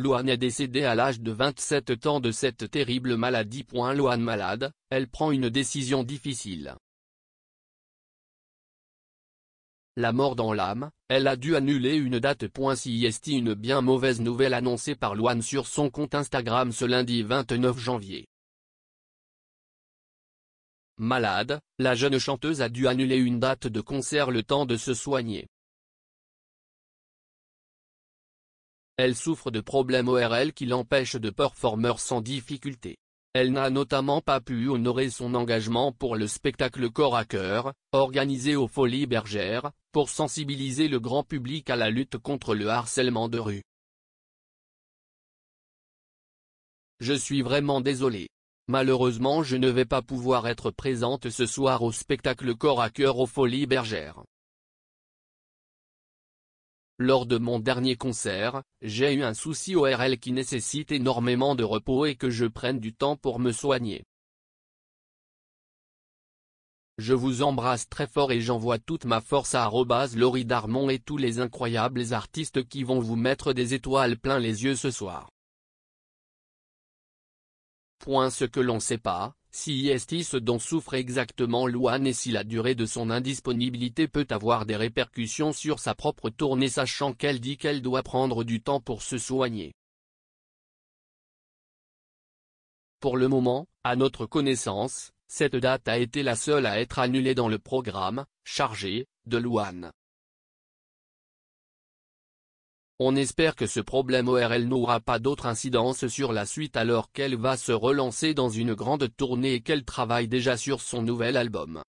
Loane est décédée à l'âge de 27 ans de cette terrible maladie. Loane malade, elle prend une décision difficile. La mort dans l'âme, elle a dû annuler une date. Si est une bien mauvaise nouvelle annoncée par Loane sur son compte Instagram ce lundi 29 janvier. Malade, la jeune chanteuse a dû annuler une date de concert le temps de se soigner. Elle souffre de problèmes ORL qui l'empêchent de performer sans difficulté. Elle n'a notamment pas pu honorer son engagement pour le spectacle Corps à cœur, organisé aux Folies Bergères, pour sensibiliser le grand public à la lutte contre le harcèlement de rue. Je suis vraiment désolé. Malheureusement je ne vais pas pouvoir être présente ce soir au spectacle Corps à cœur aux Folies Bergères. Lors de mon dernier concert, j'ai eu un souci ORL qui nécessite énormément de repos et que je prenne du temps pour me soigner. Je vous embrasse très fort et j'envoie toute ma force à Laurie Darmon et tous les incroyables artistes qui vont vous mettre des étoiles plein les yeux ce soir. Point ce que l'on sait pas, si est ce dont souffre exactement Luan et si la durée de son indisponibilité peut avoir des répercussions sur sa propre tournée sachant qu'elle dit qu'elle doit prendre du temps pour se soigner. Pour le moment, à notre connaissance, cette date a été la seule à être annulée dans le programme, chargé, de Luan. On espère que ce problème ORL n'aura pas d'autre incidence sur la suite alors qu'elle va se relancer dans une grande tournée et qu'elle travaille déjà sur son nouvel album.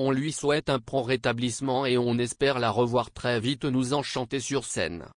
On lui souhaite un prompt rétablissement et on espère la revoir très vite nous enchanter sur scène.